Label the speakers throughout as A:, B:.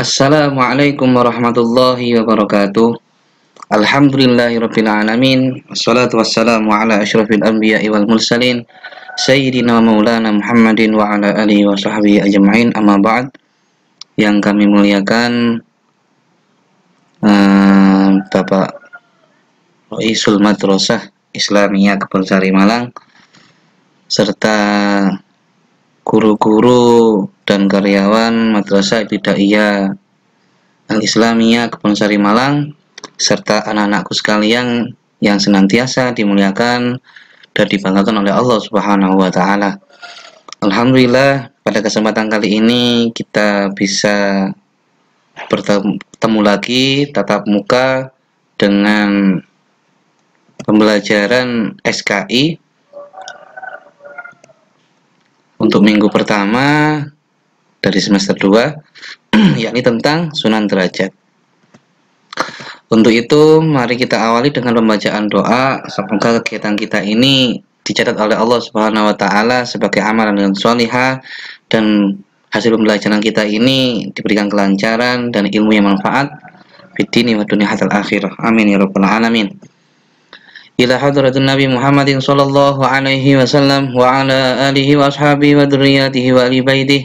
A: Assalamualaikum warahmatullahi wabarakatuh. Alhamdulillahirrabbilalamin Assalatu wassalamu ala ashrafil anbiya wal mursalin sayyidina wa maulana Muhammadin wa ala alihi wa sahbihi ajma'in. Amma ba'd. Yang kami muliakan uh, Bapak Isul Madrasah Islamiyah Sari Malang serta guru-guru dan karyawan Madrasah Ibtidaiyah Al-Islamiyah Kebonsari Malang serta anak-anakku sekalian yang senantiasa dimuliakan dan dibanggakan oleh Allah Subhanahu wa taala. Alhamdulillah pada kesempatan kali ini kita bisa bertemu lagi tatap muka dengan pembelajaran SKI untuk minggu pertama dari semester 2 yakni tentang Sunan Derajat. Untuk itu, mari kita awali dengan pembacaan doa. Semoga kegiatan kita ini dicatat oleh Allah Subhanahu wa taala sebagai amalan yang salihah dan hasil pembelajaran kita ini diberikan kelancaran dan ilmu yang manfaat bidini wa dunia hatal akhir Amin ya rabbal alamin. إلى حضرة sallallahu alaihi wasallam wa ala alihi وعلى آله وأصحابه وذرياته وآل بيته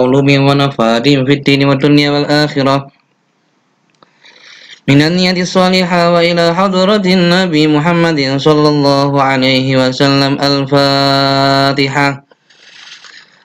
A: قول ونفادهم في الدين والدنيا والآخرة من النية الصالحة وإلى حضرة النبي محمد صلى الله عليه وسلم الفاتحة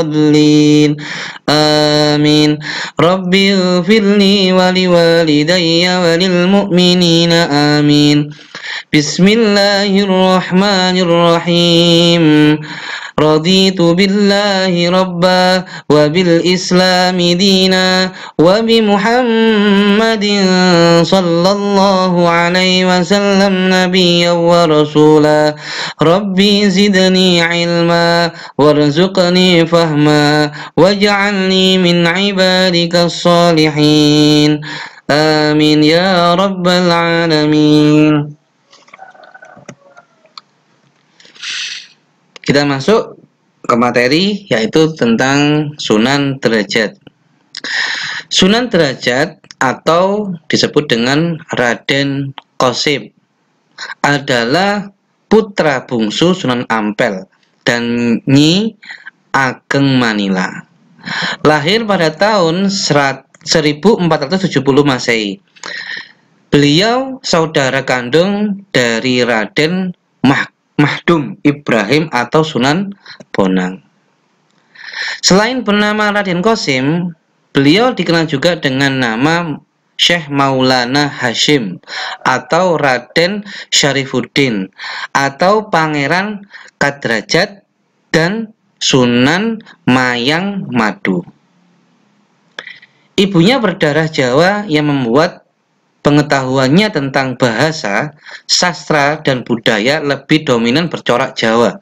A: الضالين آمين رب اغفر لي ولوالدي وللمؤمنين آمين بسم الله الرحمن الرحيم رضيت بالله ربا وبالإسلام دينا وبمحمد صلى الله عليه وسلم نبيا ورسولا ربي زدني علما وارزقني فهما واجعلني من عبادك الصالحين آمين يا رب العالمين Kita masuk ke materi yaitu tentang Sunan Derajat. Sunan Derajat atau disebut dengan Raden Kosib adalah putra bungsu Sunan Ampel dan Nyi Ageng Manila. Lahir pada tahun 1470 Masehi. Beliau saudara kandung dari Raden Mah Mahdum Ibrahim atau Sunan Bonang. Selain bernama Raden Kosim, beliau dikenal juga dengan nama Syekh Maulana Hashim atau Raden Syarifuddin atau Pangeran Kadrajat dan Sunan Mayang Madu. Ibunya berdarah Jawa yang membuat pengetahuannya tentang bahasa, sastra, dan budaya lebih dominan bercorak Jawa,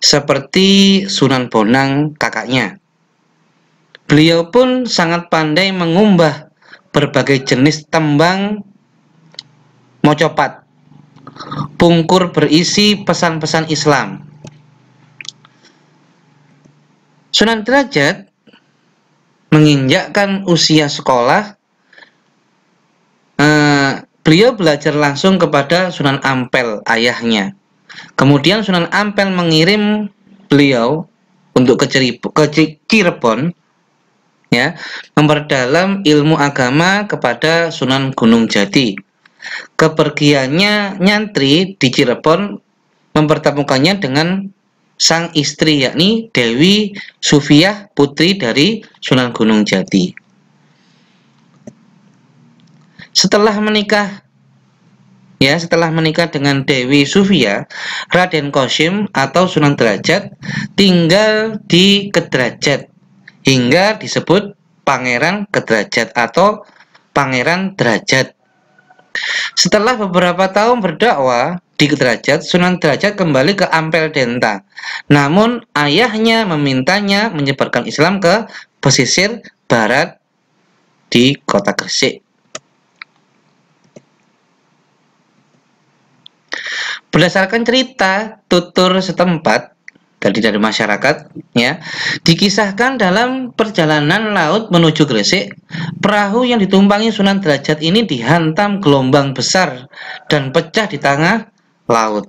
A: seperti Sunan Bonang kakaknya. Beliau pun sangat pandai mengumbah berbagai jenis tembang mocopat, pungkur berisi pesan-pesan Islam. Sunan Derajat menginjakkan usia sekolah Beliau belajar langsung kepada Sunan Ampel, ayahnya. Kemudian Sunan Ampel mengirim beliau untuk ke, Cirebon ya, memperdalam ilmu agama kepada Sunan Gunung Jati. Kepergiannya nyantri di Cirebon mempertemukannya dengan sang istri yakni Dewi Sufiah putri dari Sunan Gunung Jati. Setelah menikah ya setelah menikah dengan Dewi Sufia, Raden Koshim atau Sunan Derajat tinggal di Kedrajat hingga disebut Pangeran Kedrajat atau Pangeran Derajat. Setelah beberapa tahun berdakwah di Kedrajat, Sunan Derajat kembali ke Ampel Denta. Namun ayahnya memintanya menyebarkan Islam ke pesisir barat di kota Gresik. Berdasarkan cerita tutur setempat, tadi dari masyarakat ya dikisahkan dalam perjalanan laut menuju Gresik perahu yang ditumpangi Sunan Derajat ini dihantam gelombang besar dan pecah di tengah laut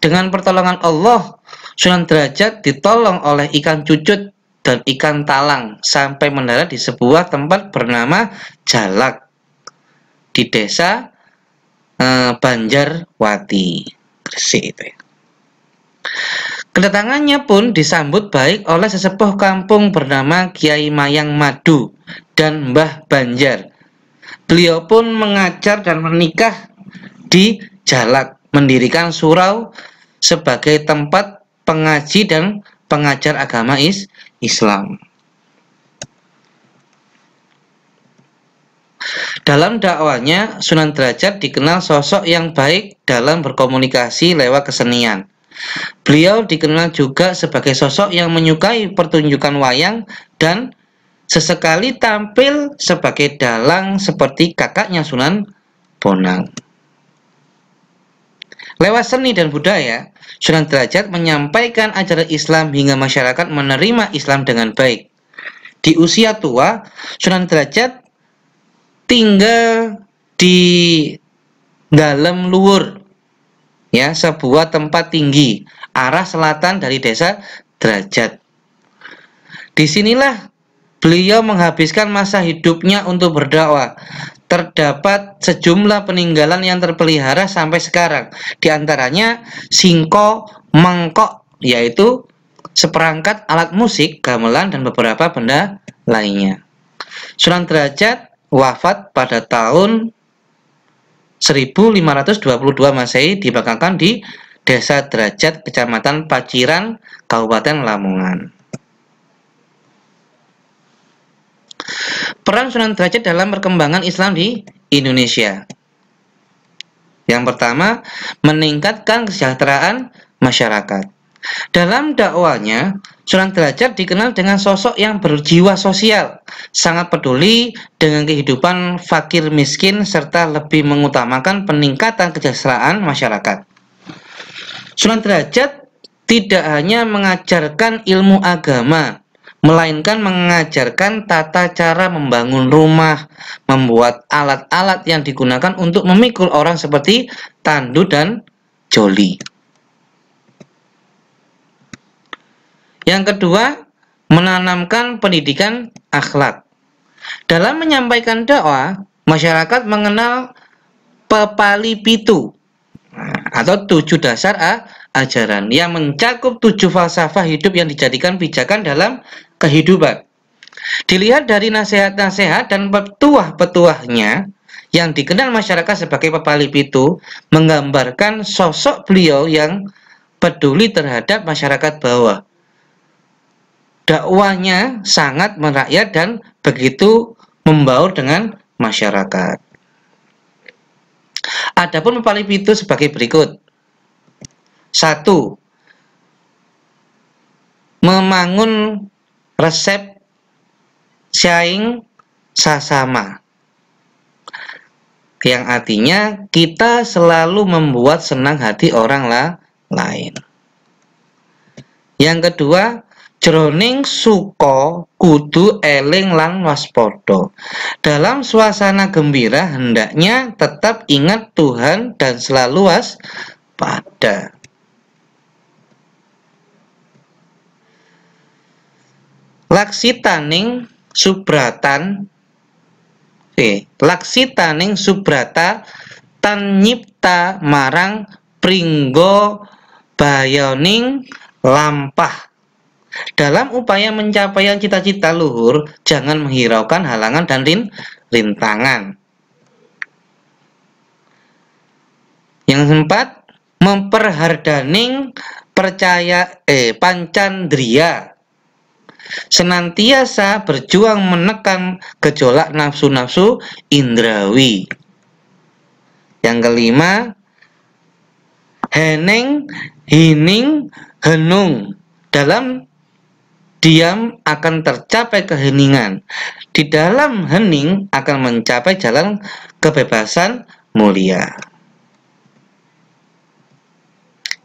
A: dengan pertolongan Allah Sunan Derajat ditolong oleh ikan cucut dan ikan talang sampai mendarat di sebuah tempat bernama Jalak di desa Banjar eh, Banjarwati Gresik itu ya. Kedatangannya pun disambut baik oleh sesepuh kampung bernama Kiai Mayang Madu dan Mbah Banjar. Beliau pun mengajar dan menikah di Jalak, mendirikan surau sebagai tempat pengaji dan pengajar agama is Islam. Dalam dakwanya, Sunan Derajat dikenal sosok yang baik dalam berkomunikasi lewat kesenian. Beliau dikenal juga sebagai sosok yang menyukai pertunjukan wayang dan sesekali tampil sebagai dalang seperti kakaknya Sunan Bonang. Lewat seni dan budaya, Sunan Derajat menyampaikan ajaran Islam hingga masyarakat menerima Islam dengan baik. Di usia tua, Sunan Derajat tinggal di dalam luhur ya sebuah tempat tinggi arah selatan dari desa derajat disinilah beliau menghabiskan masa hidupnya untuk berdakwah terdapat sejumlah peninggalan yang terpelihara sampai sekarang diantaranya singko mangkok, yaitu seperangkat alat musik gamelan dan beberapa benda lainnya Sunan Derajat wafat pada tahun 1522 Masehi dimakamkan di Desa Derajat, Kecamatan Paciran, Kabupaten Lamongan. Peran Sunan Derajat dalam perkembangan Islam di Indonesia. Yang pertama, meningkatkan kesejahteraan masyarakat. Dalam dakwanya, Sunan Derajat dikenal dengan sosok yang berjiwa sosial, sangat peduli dengan kehidupan fakir miskin serta lebih mengutamakan peningkatan kesejahteraan masyarakat. Sunan Derajat tidak hanya mengajarkan ilmu agama, melainkan mengajarkan tata cara membangun rumah, membuat alat-alat yang digunakan untuk memikul orang seperti tandu dan joli. Yang kedua, menanamkan pendidikan akhlak. Dalam menyampaikan dakwah, masyarakat mengenal pepali pitu atau tujuh dasar a ajaran yang mencakup tujuh falsafah hidup yang dijadikan pijakan dalam kehidupan. Dilihat dari nasihat-nasihat dan petuah-petuahnya yang dikenal masyarakat sebagai pepali pitu menggambarkan sosok beliau yang peduli terhadap masyarakat bawah dakwahnya sangat merakyat dan begitu membaur dengan masyarakat. Adapun paling itu sebagai berikut. Satu, membangun resep saing sasama. Yang artinya kita selalu membuat senang hati orang lain. Yang kedua, Jroning suka kudu eling lan waspada. Dalam suasana gembira hendaknya tetap ingat Tuhan dan selalu was waspada. Laksitaning subratan Oke, laksitaning subrata tan marang pringgo bayoning lampah dalam upaya yang cita-cita luhur, jangan menghiraukan halangan dan rin rintangan. Yang keempat, memperhardaning percaya eh pancandria. Senantiasa berjuang menekan gejolak nafsu-nafsu indrawi. Yang kelima, heneng, hining, henung. Dalam diam akan tercapai keheningan. Di dalam hening akan mencapai jalan kebebasan mulia.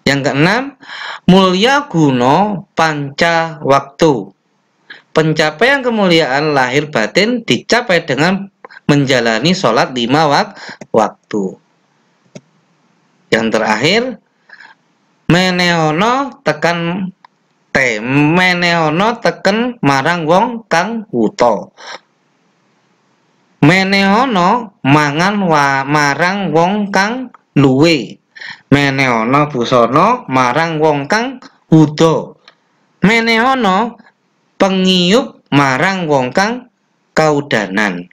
A: Yang keenam, mulia guno panca waktu. Pencapaian kemuliaan lahir batin dicapai dengan menjalani sholat lima wak waktu. Yang terakhir, meneono tekan meneono teken marang wong kang wuto meneono mangan wa marang wong kang luwe meneono busono marang wong kang wuto meneono pengiyup marang wong kang kaudanan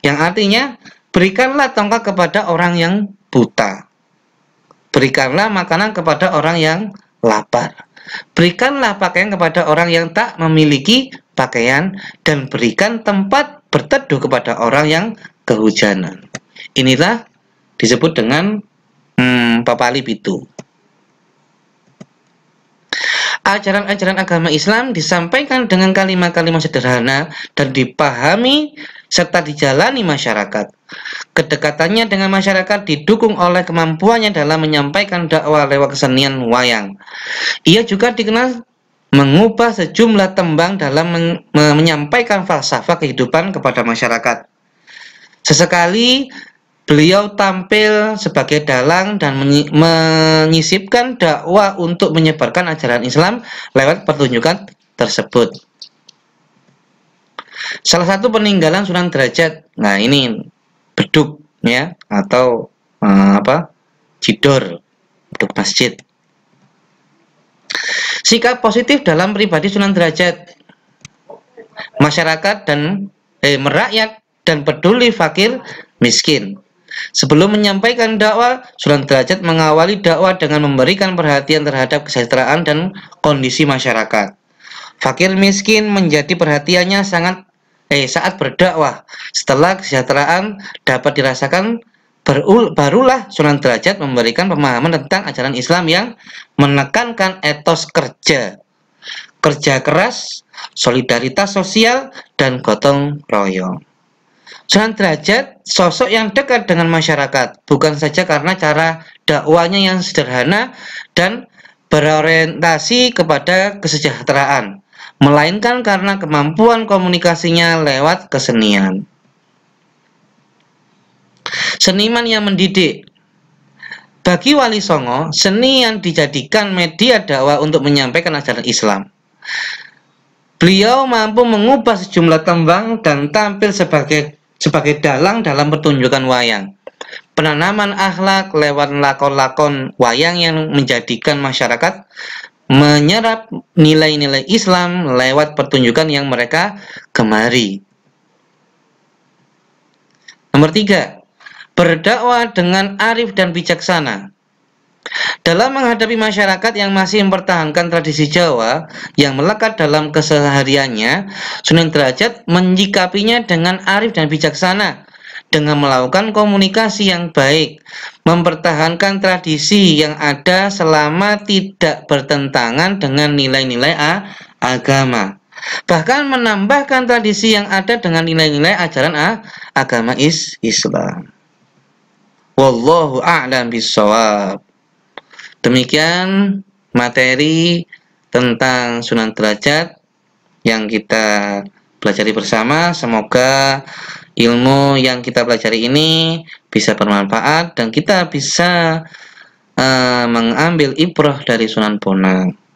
A: yang artinya berikanlah tongkat kepada orang yang buta berikanlah makanan kepada orang yang lapar. Berikanlah pakaian kepada orang yang tak memiliki pakaian dan berikan tempat berteduh kepada orang yang kehujanan. Inilah disebut dengan hmm, papali pitu ajaran-ajaran agama Islam disampaikan dengan kalimat-kalimat sederhana dan dipahami serta dijalani masyarakat. Kedekatannya dengan masyarakat didukung oleh kemampuannya dalam menyampaikan dakwah lewat kesenian wayang. Ia juga dikenal mengubah sejumlah tembang dalam men menyampaikan falsafah kehidupan kepada masyarakat. Sesekali Beliau tampil sebagai dalang dan menyisipkan dakwah untuk menyebarkan ajaran Islam lewat pertunjukan tersebut. Salah satu peninggalan Sunan Derajat, nah ini beduk ya atau eh, apa? Jidor, beduk masjid. Sikap positif dalam pribadi Sunan Derajat, masyarakat dan eh, merakyat dan peduli fakir miskin. Sebelum menyampaikan dakwah, Sunan Derajat mengawali dakwah dengan memberikan perhatian terhadap kesejahteraan dan kondisi masyarakat. Fakir miskin menjadi perhatiannya sangat eh saat berdakwah. Setelah kesejahteraan dapat dirasakan berul, barulah Sunan Derajat memberikan pemahaman tentang ajaran Islam yang menekankan etos kerja, kerja keras, solidaritas sosial dan gotong royong jangan Derajat sosok yang dekat dengan masyarakat, bukan saja karena cara dakwanya yang sederhana dan berorientasi kepada kesejahteraan, melainkan karena kemampuan komunikasinya lewat kesenian. Seniman yang mendidik Bagi Wali Songo, seni yang dijadikan media dakwah untuk menyampaikan ajaran Islam. Beliau mampu mengubah sejumlah tembang dan tampil sebagai sebagai dalang dalam pertunjukan wayang. Penanaman akhlak lewat lakon-lakon wayang yang menjadikan masyarakat menyerap nilai-nilai Islam lewat pertunjukan yang mereka gemari. Nomor tiga, berdakwah dengan arif dan bijaksana. Dalam menghadapi masyarakat yang masih mempertahankan tradisi Jawa yang melekat dalam kesehariannya, Sunan Derajat menyikapinya dengan arif dan bijaksana dengan melakukan komunikasi yang baik, mempertahankan tradisi yang ada selama tidak bertentangan dengan nilai-nilai agama. Bahkan menambahkan tradisi yang ada dengan nilai-nilai ajaran a agama is Islam. Wallahu a'lam bisawab. Demikian materi tentang Sunan Derajat yang kita pelajari bersama. Semoga ilmu yang kita pelajari ini bisa bermanfaat dan kita bisa uh, mengambil ibrah dari Sunan Bonang.